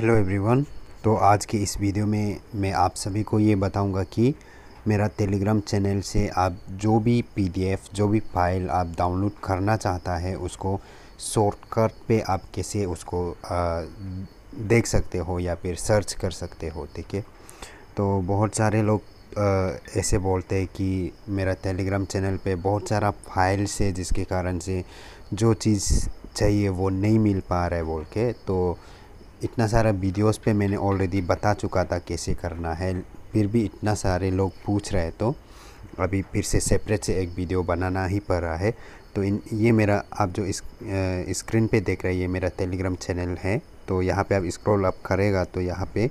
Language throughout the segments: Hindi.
हेलो एवरीवन तो आज की इस वीडियो में मैं आप सभी को ये बताऊंगा कि मेरा टेलीग्राम चैनल से आप जो भी पीडीएफ जो भी फाइल आप डाउनलोड करना चाहता है उसको शॉर्टकट पे आप कैसे उसको आ, देख सकते हो या फिर सर्च कर सकते हो ठीक है तो बहुत सारे लोग ऐसे बोलते हैं कि मेरा टेलीग्राम चैनल पे बहुत सारा फाइल्स है जिसके कारण से जो चीज़ चाहिए वो नहीं मिल पा रहा है बोल के तो इतना सारा वीडियोस पे मैंने ऑलरेडी बता चुका था कैसे करना है फिर भी इतना सारे लोग पूछ रहे तो अभी फिर से सेपरेट से एक वीडियो बनाना ही पड़ रहा है तो इन ये मेरा आप जो इस स्क्रीन पे देख रहे हैं ये मेरा टेलीग्राम चैनल है तो यहाँ पे आप स्क्रॉल अप करेगा तो यहाँ पे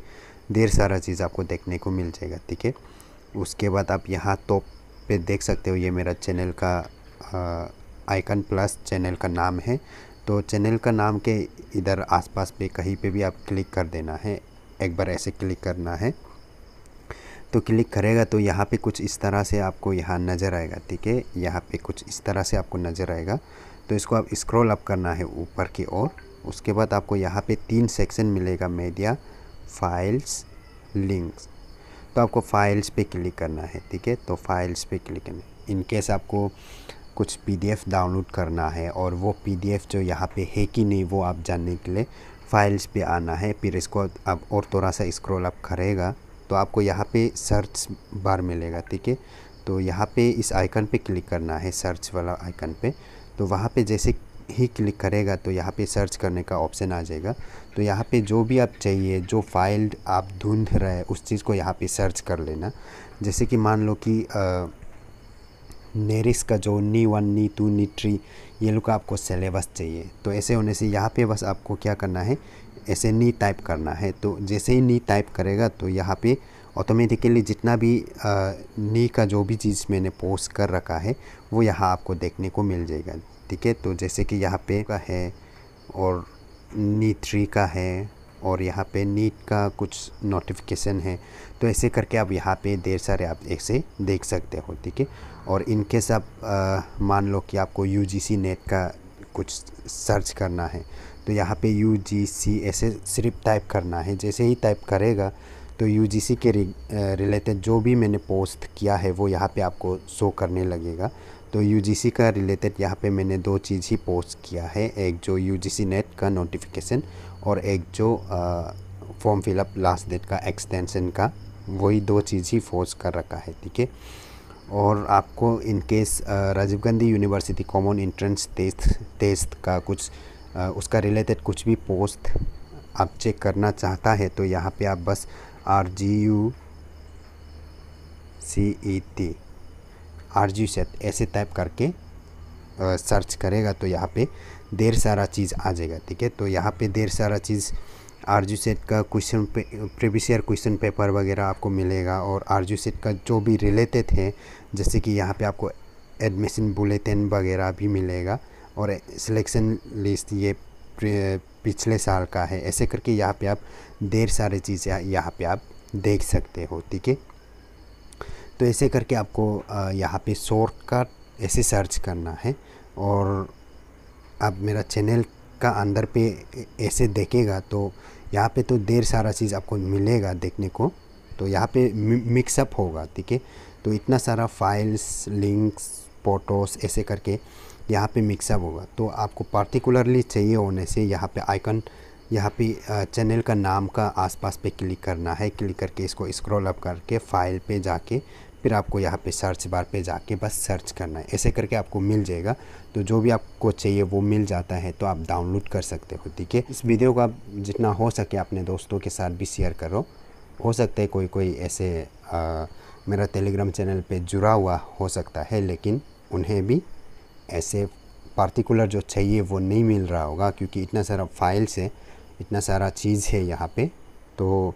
ढेर सारा चीज़ आपको देखने को मिल जाएगा ठीक है उसके बाद आप यहाँ टॉप पे देख सकते हो ये मेरा चैनल का आइकन प्लस चैनल का नाम है तो चैनल का नाम के इधर आसपास पे कहीं पे भी आप क्लिक कर देना है एक बार ऐसे क्लिक करना है तो क्लिक करेगा तो यहाँ पे कुछ इस तरह से आपको यहाँ नज़र आएगा ठीक है यहाँ पे कुछ इस तरह से आपको नज़र आएगा तो इसको आप स्क्रॉल अप करना है ऊपर की ओर उसके बाद आपको यहाँ पे तीन सेक्शन मिलेगा मीडिया फाइल्स लिंक्स तो आपको फाइल्स पे क्लिक करना है ठीक है तो फाइल्स पे क्लिक करना है इनकेस आपको कुछ पीडीएफ डाउनलोड करना है और वो पीडीएफ जो यहाँ पे है कि नहीं वो आप जानने के लिए फाइल्स पे आना है फिर इसको आप और थोड़ा सा स्क्रॉल अप करेगा तो आपको यहाँ पे सर्च बार मिलेगा ठीक है तो यहाँ पे इस आइकन पे क्लिक करना है सर्च वाला आइकन पे तो वहाँ पे जैसे ही क्लिक करेगा तो यहाँ पे सर्च करने का ऑप्शन आ जाएगा तो यहाँ पे जो भी आप चाहिए जो फाइल आप ढूंढ रहे हैं उस चीज़ को यहाँ पे सर्च कर लेना जैसे कि मान लो कि आ, नेरिस का जो नी वन नी टू नी थ्री ये लोग का आपको सिलेबस चाहिए तो ऐसे होने से यहाँ पे बस आपको क्या करना है ऐसे नी टाइप करना है तो जैसे ही नी टाइप करेगा तो यहाँ पे ऑटोमेटिकली जितना भी आ, नी का जो भी चीज़ मैंने पोस्ट कर रखा है वो यहाँ आपको देखने को मिल जाएगा ठीक है तो जैसे कि यहाँ पे का है और नी थ्री का है और यहाँ पे नीट का कुछ नोटिफिकेशन है तो ऐसे करके आप यहाँ पे देर सारे आप ऐसे देख सकते हो ठीक है और इनके सब मान लो कि आपको यू नेट का कुछ सर्च करना है तो यहाँ पे यू ऐसे सिर्फ टाइप करना है जैसे ही टाइप करेगा तो यू के रिलेटेड जो भी मैंने पोस्ट किया है वो यहाँ पे आपको शो करने लगेगा तो यूजीसी का रिलेटेड यहाँ पे मैंने दो चीज़ ही पोस्ट किया है एक जो यूजीसी नेट का नोटिफिकेशन और एक जो फॉर्म फिलअप लास्ट डेट का एक्सटेंशन का वही दो चीज़ ही पोस्ट कर रखा है ठीक है और आपको in case Rajiv Gandhi university common entrance test test का कुछ आ, उसका रिलेटेड कुछ भी पोस्ट आप चेक करना चाहता है तो यहाँ पे आप बस R G U C E T R G CET ऐसे टाइप करके सर्च करेगा तो यहाँ पे देर सारा चीज़ आ जाएगा ठीक है तो यहाँ पे देर सारा चीज़ आर जी सेट का question previous year question paper वगैरह आपको मिलेगा और आर जी सेट का जो भी रिलेटेड है जैसे कि यहाँ पे आपको एडमिशन बुलेटिन वगैरह भी मिलेगा और सिलेक्शन लिस्ट ये पिछले साल का है ऐसे करके यहाँ पे आप देर सारी चीज़ें यहाँ पे आप देख सकते हो ठीक है तो ऐसे करके आपको यहाँ पे कट ऐसे सर्च करना है और आप मेरा चैनल का अंदर पे ऐसे देखेगा तो यहाँ पे तो देर सारा चीज़ आपको मिलेगा देखने को तो यहाँ पे मिक्सअप होगा ठीक है तो इतना सारा फाइल्स लिंक्स फोटोस ऐसे करके यहाँ पे मिक्सअप होगा तो आपको पार्टिकुलरली चाहिए होने से यहाँ पे आइकन यहाँ पे चैनल का नाम का आसपास पे क्लिक करना है क्लिक करके इसको स्क्रॉल अप करके फाइल पे जाके फिर आपको यहाँ पे सर्च बार पे जाके बस सर्च करना है ऐसे करके आपको मिल जाएगा तो जो भी आपको चाहिए वो मिल जाता है तो आप डाउनलोड कर सकते हो ठीक है इस वीडियो का आप जितना हो सके अपने दोस्तों के साथ भी शेयर करो हो सकता है कोई कोई ऐसे आ, मेरा टेलीग्राम चैनल पर जुड़ा हुआ हो सकता है लेकिन उन्हें भी ऐसे पार्टिकुलर जो चाहिए वो नहीं मिल रहा होगा क्योंकि इतना सारा फाइल्स है इतना सारा चीज़ है यहाँ पे तो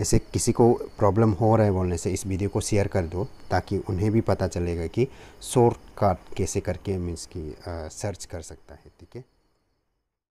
ऐसे किसी को प्रॉब्लम हो रहा है बोलने से इस वीडियो को शेयर कर दो ताकि उन्हें भी पता चलेगा कि शॉर्टकट कैसे करके मीन्स की सर्च कर सकता है ठीक है